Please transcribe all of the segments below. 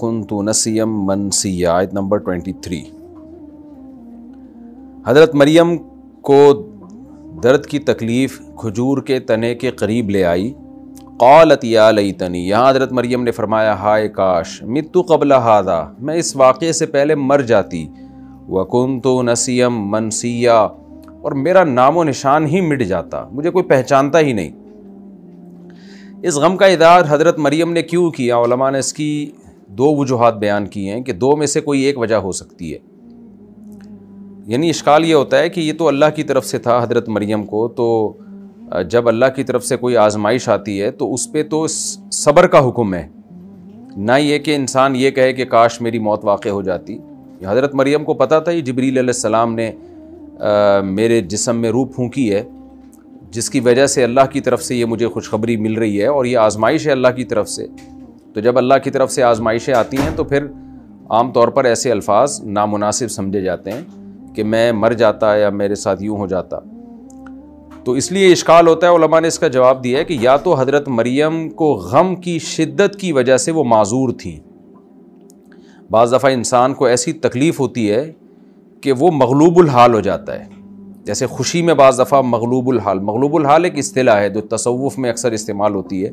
کن تو نسیم منسی آیت نمبر ٹوئنٹی تھری حضرت مریم کو درد کی تکلیف کھجور کے تنے کے قریب لے آئی قالت یا لئی تنی یہاں حضرت مریم نے فرمایا ہائے کاش متو تو قبل ہادا میں اس واقعے سے پہلے مر جاتی وکن تو نسیم منسیہ اور میرا نام و نشان ہی مٹ جاتا مجھے کوئی پہچانتا ہی نہیں اس غم کا ادار حضرت مریم نے کیوں کیا علماء نے اس کی دو وجوہات بیان کی ہیں کہ دو میں سے کوئی ایک وجہ ہو سکتی ہے یعنی اشکال یہ ہوتا ہے کہ یہ تو اللہ کی طرف سے تھا حضرت مریم کو تو جب اللہ کی طرف سے کوئی آزمائش آتی ہے تو اس پہ تو صبر کا حکم ہے نہ یہ کہ انسان یہ کہے کہ کاش میری موت واقع ہو جاتی حضرت مریم کو پتہ تھا یہ جبریل علیہ السلام نے میرے جسم میں روح پھونکی ہے جس کی وجہ سے اللہ کی طرف سے یہ مجھے خوشخبری مل رہی ہے اور یہ آزمائش ہے اللہ کی طرف سے تو جب اللہ کی طرف سے آزمائشیں آتی ہیں تو پھر عام طور پر ایسے الفاظ نامناسب سمجھے جاتے ہیں کہ میں مر جاتا یا میرے ساتھ یوں ہو جاتا تو اس لیے اشکال ہوتا ہے علماء نے اس کا جواب دیا ہے کہ یا تو حضرت مریم کو غم کی شدت کی وجہ سے وہ معذور تھیں بعض دفعہ انسان کو ایسی تکلیف ہوتی ہے کہ وہ مغلوب الحال ہو جاتا ہے جیسے خوشی میں بعض دفعہ مغلوب الحال مغلوب الحال ایک اصطلاح ہے جو تصوف میں اکثر استعمال ہوتی ہے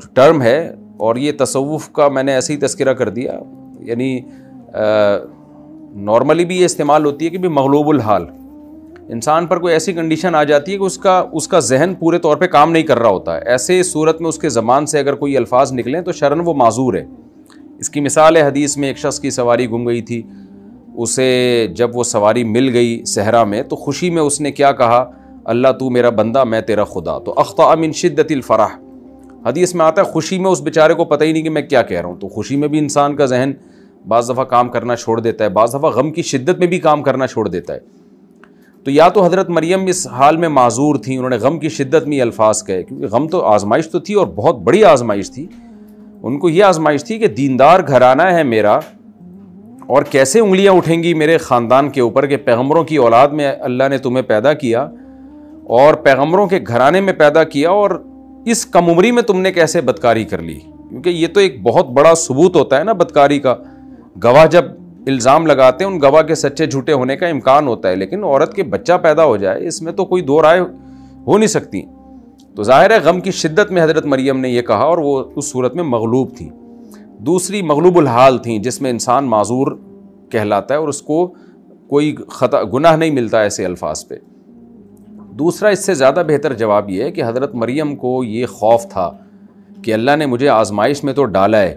جو ٹرم ہے اور یہ تصوف کا میں نے ایسے ہی تذکرہ کر دیا یعنی نارملی بھی یہ استعمال ہوتی ہے کہ بھی مغلوب الحال انسان پر کوئی ایسی کنڈیشن آ جاتی ہے کہ اس کا اس کا ذہن پورے طور پہ کام نہیں کر رہا ہوتا ہے ایسے صورت میں اس کے زبان سے اگر کوئی الفاظ نکلیں تو شرن وہ معذور ہے اس کی مثال ہے حدیث میں ایک شخص کی سواری گم گئی تھی اسے جب وہ سواری مل گئی صحرا میں تو خوشی میں اس نے کیا کہا اللہ تو میرا بندہ میں تیرا خدا تو من شدت الفرح حدیث میں آتا ہے خوشی میں اس بیچارے کو پتہ ہی نہیں کہ میں کیا کہہ رہا ہوں تو خوشی میں بھی انسان کا ذہن بعض دفعہ کام کرنا چھوڑ دیتا ہے بعض دفعہ غم کی شدت میں بھی کام کرنا چھوڑ دیتا ہے تو یا تو حضرت مریم اس حال میں معذور تھیں انہوں نے غم کی شدت میں یہ الفاظ کہے کیونکہ غم تو آزمائش تو تھی اور بہت بڑی آزمائش تھی ان کو یہ آزمائش تھی کہ دیندار گھرانہ ہے میرا اور کیسے انگلیاں اٹھیں گی میرے خاندان کے اوپر کہ پیغمبروں کی اولاد میں اللہ نے تمہیں پیدا کیا اور پیغمبروں کے گھرانے میں پیدا کیا اور اس کم عمری میں تم نے کیسے بدکاری کر لی کیونکہ یہ تو ایک بہت بڑا ثبوت ہوتا ہے نا بدکاری کا گواہ جب الزام لگاتے ہیں ان گواہ کے سچے جھوٹے ہونے کا امکان ہوتا ہے لیکن عورت کے بچہ پیدا ہو جائے اس میں تو کوئی دو رائے ہو نہیں سکتی تو ظاہر ہے غم کی شدت میں حضرت مریم نے یہ کہا اور وہ اس صورت میں مغلوب تھیں دوسری مغلوب الحال تھیں جس میں انسان معذور کہلاتا ہے اور اس کو کوئی خطا گناہ نہیں ملتا ایسے الفاظ پہ دوسرا اس سے زیادہ بہتر جواب یہ ہے کہ حضرت مریم کو یہ خوف تھا کہ اللہ نے مجھے آزمائش میں تو ڈالا ہے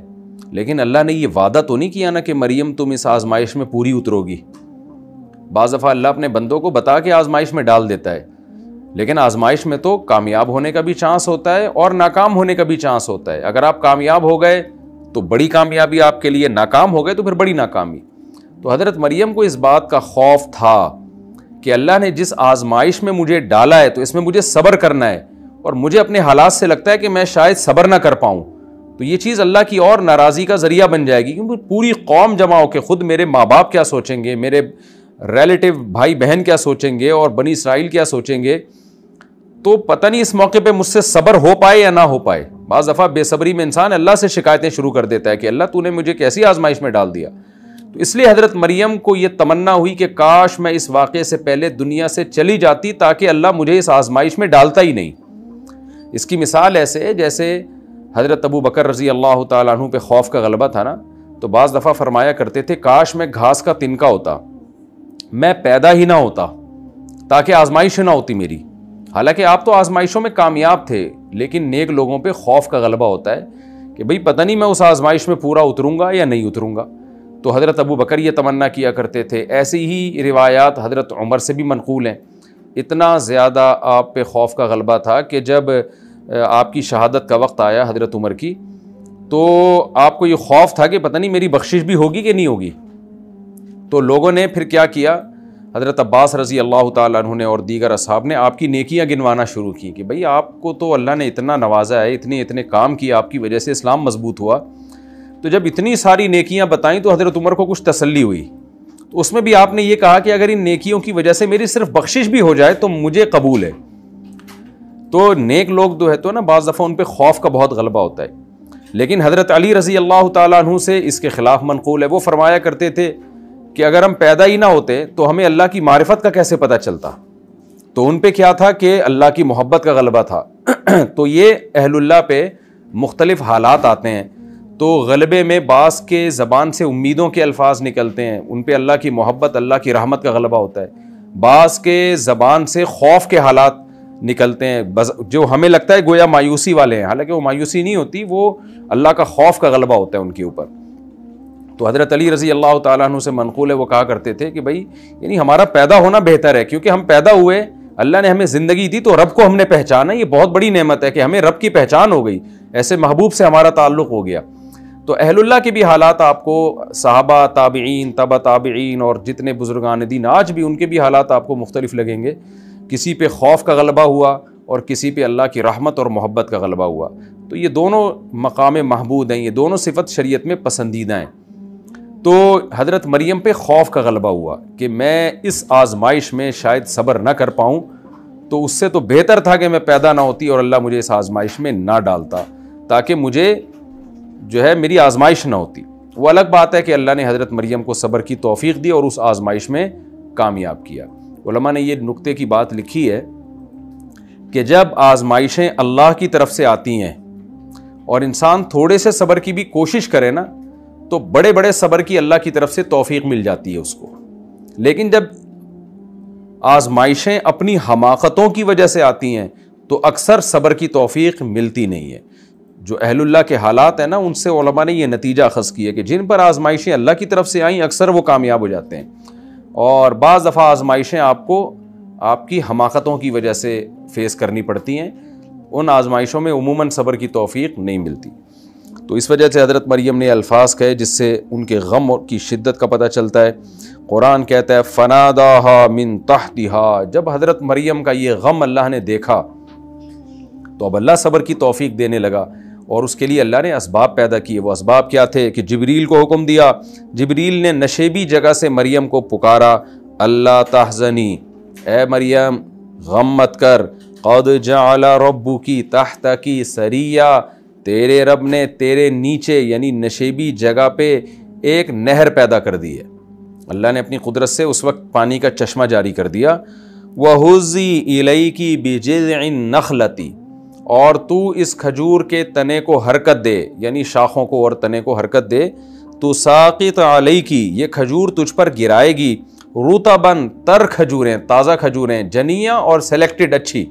لیکن اللہ نے یہ وعدہ تو نہیں کیا نا کہ مریم تم اس آزمائش میں پوری اترو گی بعض دفعہ اللہ اپنے بندوں کو بتا کے آزمائش میں ڈال دیتا ہے لیکن آزمائش میں تو کامیاب ہونے کا بھی چانس ہوتا ہے اور ناکام ہونے کا بھی چانس ہوتا ہے اگر آپ کامیاب ہو گئے تو بڑی کامیابی آپ کے لیے ناکام ہو گئے تو پھر بڑی ناکامی تو حضرت مریم کو اس بات کا خوف تھا کہ اللہ نے جس آزمائش میں مجھے ڈالا ہے تو اس میں مجھے صبر کرنا ہے اور مجھے اپنے حالات سے لگتا ہے کہ میں شاید صبر نہ کر پاؤں تو یہ چیز اللہ کی اور ناراضی کا ذریعہ بن جائے گی کیونکہ پوری قوم جمع ہو کے خود میرے ماں باپ کیا سوچیں گے میرے ریلیٹو بھائی بہن کیا سوچیں گے اور بنی اسرائیل کیا سوچیں گے تو پتہ نہیں اس موقع پہ مجھ سے صبر ہو پائے یا نہ ہو پائے بعض دفعہ بے صبری میں انسان اللہ سے شکایتیں شروع کر دیتا ہے کہ اللہ تو نے مجھے کیسی آزمائش میں ڈال دیا تو اس لیے حضرت مریم کو یہ تمنا ہوئی کہ کاش میں اس واقعے سے پہلے دنیا سے چلی جاتی تاکہ اللہ مجھے اس آزمائش میں ڈالتا ہی نہیں اس کی مثال ایسے جیسے حضرت ابو بکر رضی اللہ تعالیٰ عنہ پہ خوف کا غلبہ تھا نا تو بعض دفعہ فرمایا کرتے تھے کاش میں گھاس کا تنکا ہوتا میں پیدا ہی نہ ہوتا تاکہ آزمائش نہ ہوتی میری حالانکہ آپ تو آزمائشوں میں کامیاب تھے لیکن نیک لوگوں پہ خوف کا غلبہ ہوتا ہے کہ بھئی پتہ نہیں میں اس آزمائش میں پورا اتروں گا یا نہیں اتروں گا تو حضرت ابو بکر یہ تمنا کیا کرتے تھے ایسی ہی روایات حضرت عمر سے بھی منقول ہیں اتنا زیادہ آپ پہ خوف کا غلبہ تھا کہ جب آپ کی شہادت کا وقت آیا حضرت عمر کی تو آپ کو یہ خوف تھا کہ پتہ نہیں میری بخشش بھی ہوگی کہ نہیں ہوگی تو لوگوں نے پھر کیا کیا حضرت عباس رضی اللہ تعالیٰ عنہ نے اور دیگر اصحاب نے آپ کی نیکیاں گنوانا شروع کی کہ بھئی آپ کو تو اللہ نے اتنا نوازا ہے اتنے اتنے کام کیے آپ کی وجہ سے اسلام مضبوط ہوا تو جب اتنی ساری نیکیاں بتائیں تو حضرت عمر کو کچھ تسلی ہوئی اس میں بھی آپ نے یہ کہا کہ اگر ان نیکیوں کی وجہ سے میری صرف بخشش بھی ہو جائے تو مجھے قبول ہے تو نیک لوگ جو ہے تو نا بعض دفعہ ان پہ خوف کا بہت غلبہ ہوتا ہے لیکن حضرت علی رضی اللہ تعالیٰ عنہ سے اس کے خلاف منقول ہے وہ فرمایا کرتے تھے کہ اگر ہم پیدا ہی نہ ہوتے تو ہمیں اللہ کی معرفت کا کیسے پتہ چلتا تو ان پہ کیا تھا کہ اللہ کی محبت کا غلبہ تھا تو یہ اہل اللہ پہ مختلف حالات آتے ہیں تو غلبے میں بعض کے زبان سے امیدوں کے الفاظ نکلتے ہیں ان پہ اللہ کی محبت اللہ کی رحمت کا غلبہ ہوتا ہے بعض کے زبان سے خوف کے حالات نکلتے ہیں جو ہمیں لگتا ہے گویا مایوسی والے ہیں حالانکہ وہ مایوسی نہیں ہوتی وہ اللہ کا خوف کا غلبہ ہوتا ہے ان کے اوپر تو حضرت علی رضی اللہ تعالیٰ عنہ سے منقول ہے وہ کہا کرتے تھے کہ بھائی یعنی ہمارا پیدا ہونا بہتر ہے کیونکہ ہم پیدا ہوئے اللہ نے ہمیں زندگی دی تو رب کو ہم نے پہچانا یہ بہت بڑی نعمت ہے کہ ہمیں رب کی پہچان ہو گئی ایسے محبوب سے ہمارا تعلق ہو گیا تو اہل اللہ کے بھی حالات آپ کو صحابہ تابعین تبا تابعین اور جتنے بزرگان دین آج بھی ان کے بھی حالات آپ کو مختلف لگیں گے کسی پہ خوف کا غلبہ ہوا اور کسی پہ اللہ کی رحمت اور محبت کا غلبہ ہوا تو یہ دونوں مقام محبود ہیں یہ دونوں صفت شریعت میں پسندیدہ ہیں تو حضرت مریم پہ خوف کا غلبہ ہوا کہ میں اس آزمائش میں شاید صبر نہ کر پاؤں تو اس سے تو بہتر تھا کہ میں پیدا نہ ہوتی اور اللہ مجھے اس آزمائش میں نہ ڈالتا تاکہ مجھے جو ہے میری آزمائش نہ ہوتی وہ الگ بات ہے کہ اللہ نے حضرت مریم کو صبر کی توفیق دی اور اس آزمائش میں کامیاب کیا علماء نے یہ نقطے کی بات لکھی ہے کہ جب آزمائشیں اللہ کی طرف سے آتی ہیں اور انسان تھوڑے سے صبر کی بھی کوشش کرے نا تو بڑے بڑے صبر کی اللہ کی طرف سے توفیق مل جاتی ہے اس کو لیکن جب آزمائشیں اپنی حماقتوں کی وجہ سے آتی ہیں تو اکثر صبر کی توفیق ملتی نہیں ہے جو اہل اللہ کے حالات ہیں نا ان سے علماء نے یہ نتیجہ اخذ کیا کہ جن پر آزمائشیں اللہ کی طرف سے آئیں اکثر وہ کامیاب ہو جاتے ہیں اور بعض دفعہ آزمائشیں آپ کو آپ کی حماقتوں کی وجہ سے فیس کرنی پڑتی ہیں ان آزمائشوں میں عموماً صبر کی توفیق نہیں ملتی تو اس وجہ سے حضرت مریم نے الفاظ کہے جس سے ان کے غم کی شدت کا پتہ چلتا ہے قرآن کہتا ہے فنا دا من تہ دہا جب حضرت مریم کا یہ غم اللہ نے دیکھا تو اب اللہ صبر کی توفیق دینے لگا اور اس کے لیے اللہ نے اسباب پیدا کیے وہ اسباب کیا تھے کہ جبریل کو حکم دیا جبریل نے نشیبی جگہ سے مریم کو پکارا اللہ تحزنی اے مریم غم مت کر قد جعل ربو کی تحت کی سریہ تیرے رب نے تیرے نیچے یعنی نشیبی جگہ پہ ایک نہر پیدا کر دی ہے اللہ نے اپنی قدرت سے اس وقت پانی کا چشمہ جاری کر دیا وہ حضی الئی کی بجز نخلتی اور تو اس کھجور کے تنے کو حرکت دے یعنی شاخوں کو اور تنے کو حرکت دے تو ساقیت علی کی یہ کھجور تجھ پر گرائے گی روتا بن تر کھجوریں تازہ کھجوریں جنیاں اور سلیکٹڈ اچھی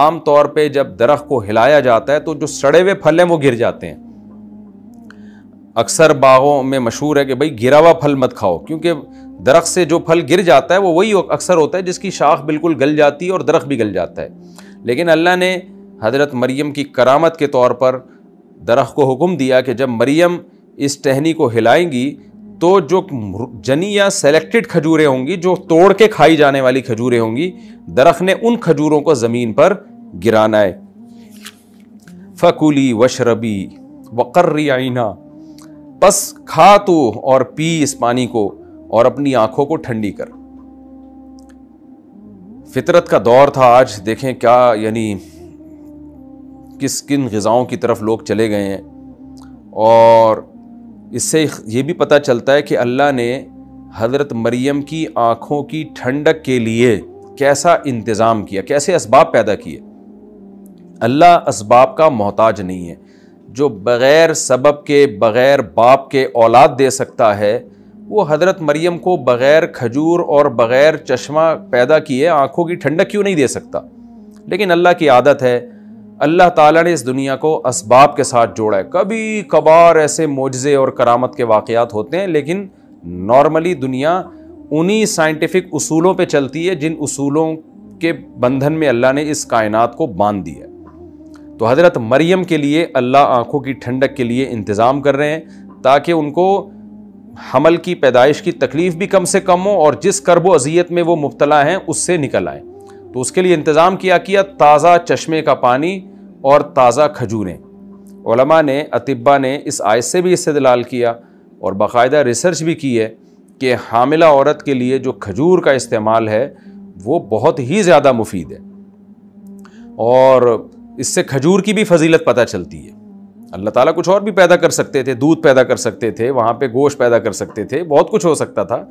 عام طور پہ جب درخت کو ہلایا جاتا ہے تو جو سڑے ہوئے پھل ہیں وہ گر جاتے ہیں اکثر باغوں میں مشہور ہے کہ بھائی گرا ہوا پھل مت کھاؤ کیونکہ درخت سے جو پھل گر جاتا ہے وہ وہی اکثر ہوتا ہے جس کی شاخ بالکل گل جاتی ہے اور درخت بھی گل جاتا ہے لیکن اللہ نے حضرت مریم کی کرامت کے طور پر درخت کو حکم دیا کہ جب مریم اس ٹہنی کو ہلائیں گی تو جو جنی یا سلیکٹڈ کھجوریں ہوں گی جو توڑ کے کھائی جانے والی کھجوریں ہوں گی درخت نے ان کھجوروں کو زمین پر گرانا ہے فکولی وشربی وقرری آئینہ بس کھا تو اور پی اس پانی کو اور اپنی آنکھوں کو ٹھنڈی کر فطرت کا دور تھا آج دیکھیں کیا یعنی کس کن غذاؤں کی طرف لوگ چلے گئے ہیں اور اس سے یہ بھی پتہ چلتا ہے کہ اللہ نے حضرت مریم کی آنکھوں کی ٹھنڈک کے لیے کیسا انتظام کیا کیسے اسباب پیدا کیے اللہ اسباب کا محتاج نہیں ہے جو بغیر سبب کے بغیر باپ کے اولاد دے سکتا ہے وہ حضرت مریم کو بغیر کھجور اور بغیر چشمہ پیدا کیے آنکھوں کی ٹھنڈک کیوں نہیں دے سکتا لیکن اللہ کی عادت ہے اللہ تعالیٰ نے اس دنیا کو اسباب کے ساتھ جوڑا ہے کبھی کبھار ایسے موجزے اور کرامت کے واقعات ہوتے ہیں لیکن نارملی دنیا انہی سائنٹیفک اصولوں پہ چلتی ہے جن اصولوں کے بندھن میں اللہ نے اس کائنات کو باندھ دیا ہے تو حضرت مریم کے لیے اللہ آنکھوں کی ٹھنڈک کے لیے انتظام کر رہے ہیں تاکہ ان کو حمل کی پیدائش کی تکلیف بھی کم سے کم ہو اور جس کرب و اذیت میں وہ مبتلا ہیں اس سے نکل آئیں تو اس کے لیے انتظام کیا کیا تازہ چشمے کا پانی اور تازہ کھجوریں علماء نے اطباء نے اس آئس سے بھی استدلال کیا اور باقاعدہ ریسرچ بھی کی ہے کہ حاملہ عورت کے لیے جو کھجور کا استعمال ہے وہ بہت ہی زیادہ مفید ہے اور اس سے کھجور کی بھی فضیلت پتہ چلتی ہے اللہ تعالیٰ کچھ اور بھی پیدا کر سکتے تھے دودھ پیدا کر سکتے تھے وہاں پہ گوشت پیدا کر سکتے تھے بہت کچھ ہو سکتا تھا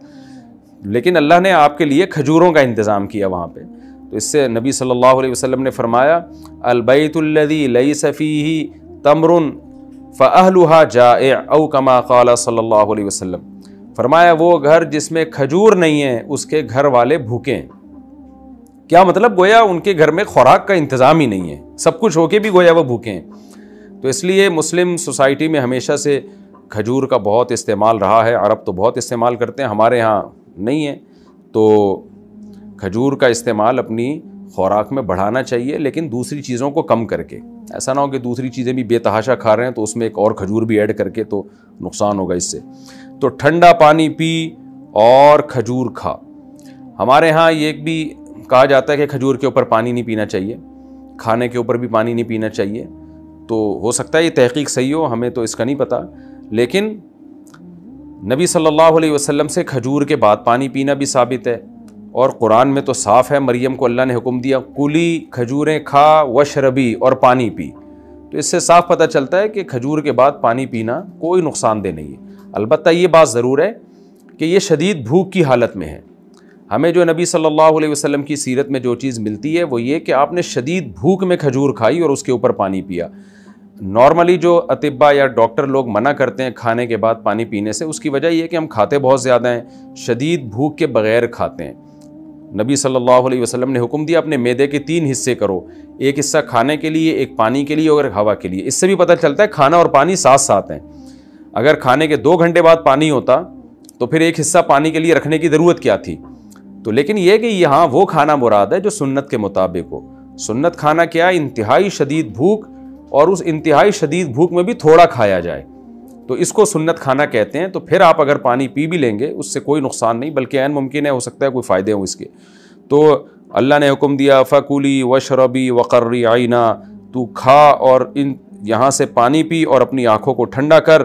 لیکن اللہ نے آپ کے لیے کھجوروں کا انتظام کیا وہاں پہ تو اس سے نبی صلی اللہ علیہ وسلم نے فرمایا البیت اللہ لئی صفی تمرن فعلا جا او کما قال صلی اللہ علیہ وسلم فرمایا وہ گھر جس میں کھجور نہیں ہے اس کے گھر والے بھوکے ہیں کیا مطلب گویا ان کے گھر میں خوراک کا انتظام ہی نہیں ہے سب کچھ ہو کے بھی گویا وہ بھوکے ہیں تو اس لیے مسلم سوسائٹی میں ہمیشہ سے کھجور کا بہت استعمال رہا ہے عرب تو بہت استعمال کرتے ہیں ہمارے ہاں نہیں ہے تو کھجور کا استعمال اپنی خوراک میں بڑھانا چاہیے لیکن دوسری چیزوں کو کم کر کے ایسا نہ ہو کہ دوسری چیزیں بھی بے تحاشا کھا رہے ہیں تو اس میں ایک اور کھجور بھی ایڈ کر کے تو نقصان ہوگا اس سے تو ٹھنڈا پانی پی اور کھجور کھا ہمارے ہاں یہ ایک بھی کہا جاتا ہے کہ کھجور کے اوپر پانی نہیں پینا چاہیے کھانے کے اوپر بھی پانی نہیں پینا چاہیے تو ہو سکتا ہے یہ تحقیق صحیح ہو ہمیں تو اس کا نہیں پتہ لیکن نبی صلی اللہ علیہ وسلم سے کھجور کے بعد پانی پینا بھی ثابت ہے اور قرآن میں تو صاف ہے مریم کو اللہ نے حکم دیا کلی کھجوریں کھا وشربی اور پانی پی تو اس سے صاف پتہ چلتا ہے کہ کھجور کے بعد پانی پینا کوئی نقصان دہ نہیں ہے البتہ یہ بات ضرور ہے کہ یہ شدید بھوک کی حالت میں ہے ہمیں جو نبی صلی اللہ علیہ وسلم کی سیرت میں جو چیز ملتی ہے وہ یہ کہ آپ نے شدید بھوک میں کھجور کھائی اور اس کے اوپر پانی پیا نارملی جو اطبا یا ڈاکٹر لوگ منع کرتے ہیں کھانے کے بعد پانی پینے سے اس کی وجہ یہ کہ ہم کھاتے بہت زیادہ ہیں شدید بھوک کے بغیر کھاتے ہیں نبی صلی اللہ علیہ وسلم نے حکم دیا اپنے میدے کے تین حصے کرو ایک حصہ کھانے کے لیے ایک پانی کے لیے اور ایک ہوا کے لیے اس سے بھی پتہ چلتا ہے کھانا اور پانی ساتھ ساتھ ہیں اگر کھانے کے دو گھنٹے بعد پانی ہوتا تو پھر ایک حصہ پانی کے لیے رکھنے کی ضرورت کیا تھی تو لیکن یہ کہ یہاں وہ کھانا مراد ہے جو سنت کے مطابق ہو سنت کھانا کیا انتہائی شدید بھوک اور اس انتہائی شدید بھوک میں بھی تھوڑا کھایا جائے تو اس کو سنت کھانا کہتے ہیں تو پھر آپ اگر پانی پی بھی لیں گے اس سے کوئی نقصان نہیں بلکہ عین ممکن ہے ہو سکتا ہے کوئی فائدے ہوں اس کے تو اللہ نے حکم دیا فقولی و شربی وقر آئینہ تو کھا اور ان یہاں سے پانی پی اور اپنی آنکھوں کو ٹھنڈا کر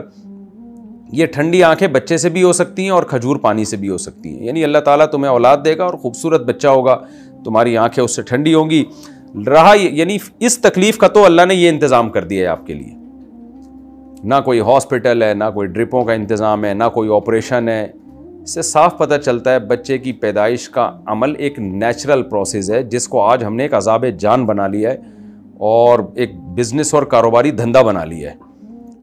یہ ٹھنڈی آنکھیں بچے سے بھی ہو سکتی ہیں اور کھجور پانی سے بھی ہو سکتی ہیں یعنی اللہ تعالیٰ تمہیں اولاد دے گا اور خوبصورت بچہ ہوگا تمہاری آنکھیں اس سے ٹھنڈی ہوں گی رہا یعنی اس تکلیف کا تو اللہ نے یہ انتظام کر دیا ہے آپ کے لیے نہ کوئی ہاسپٹل ہے نہ کوئی ڈرپوں کا انتظام ہے نہ کوئی آپریشن ہے اس سے صاف پتہ چلتا ہے بچے کی پیدائش کا عمل ایک نیچرل پروسیز ہے جس کو آج ہم نے ایک عذاب جان بنا لیا ہے اور ایک بزنس اور کاروباری دھندا بنا لیا ہے